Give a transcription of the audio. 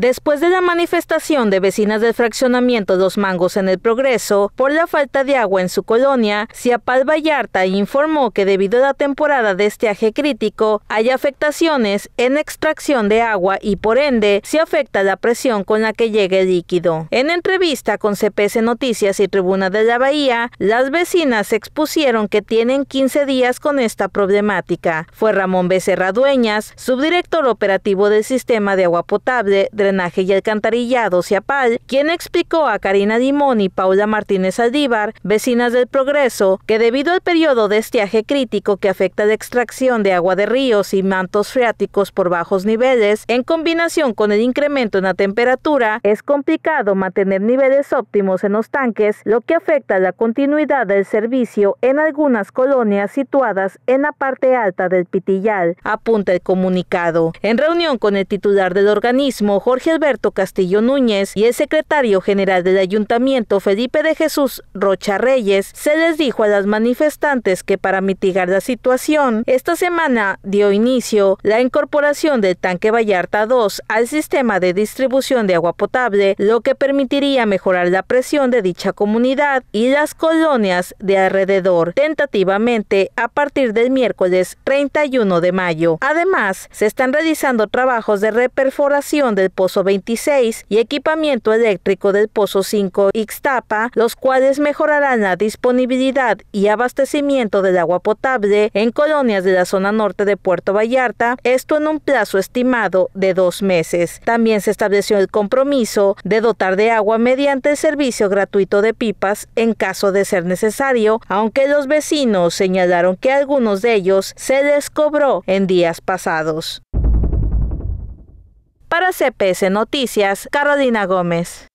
Después de la manifestación de vecinas del fraccionamiento Los Mangos en el Progreso por la falta de agua en su colonia, Ciapal Vallarta informó que debido a la temporada de estiaje crítico hay afectaciones en extracción de agua y por ende se afecta la presión con la que llega el líquido. En entrevista con CPC Noticias y Tribuna de la Bahía, las vecinas expusieron que tienen 15 días con esta problemática. Fue Ramón Becerra Dueñas, subdirector operativo del sistema de agua potable de y Alcantarillado, CIAPAL, quien explicó a Karina Dimón y Paula Martínez Aldívar, vecinas del Progreso, que debido al periodo de estiaje crítico que afecta la extracción de agua de ríos y mantos freáticos por bajos niveles, en combinación con el incremento en la temperatura, es complicado mantener niveles óptimos en los tanques, lo que afecta la continuidad del servicio en algunas colonias situadas en la parte alta del Pitillal, apunta el comunicado. En reunión con el titular del organismo, Jorge Gilberto Castillo Núñez y el secretario general del ayuntamiento Felipe de Jesús Rocha Reyes, se les dijo a las manifestantes que para mitigar la situación, esta semana dio inicio la incorporación del tanque Vallarta 2 al sistema de distribución de agua potable, lo que permitiría mejorar la presión de dicha comunidad y las colonias de alrededor, tentativamente a partir del miércoles 31 de mayo. Además, se están realizando trabajos de reperforación del Pozo 26 y equipamiento eléctrico del Pozo 5 Ixtapa, los cuales mejorarán la disponibilidad y abastecimiento del agua potable en colonias de la zona norte de Puerto Vallarta, esto en un plazo estimado de dos meses. También se estableció el compromiso de dotar de agua mediante el servicio gratuito de pipas en caso de ser necesario, aunque los vecinos señalaron que algunos de ellos se les cobró en días pasados. Para CPS Noticias, Carolina Gómez.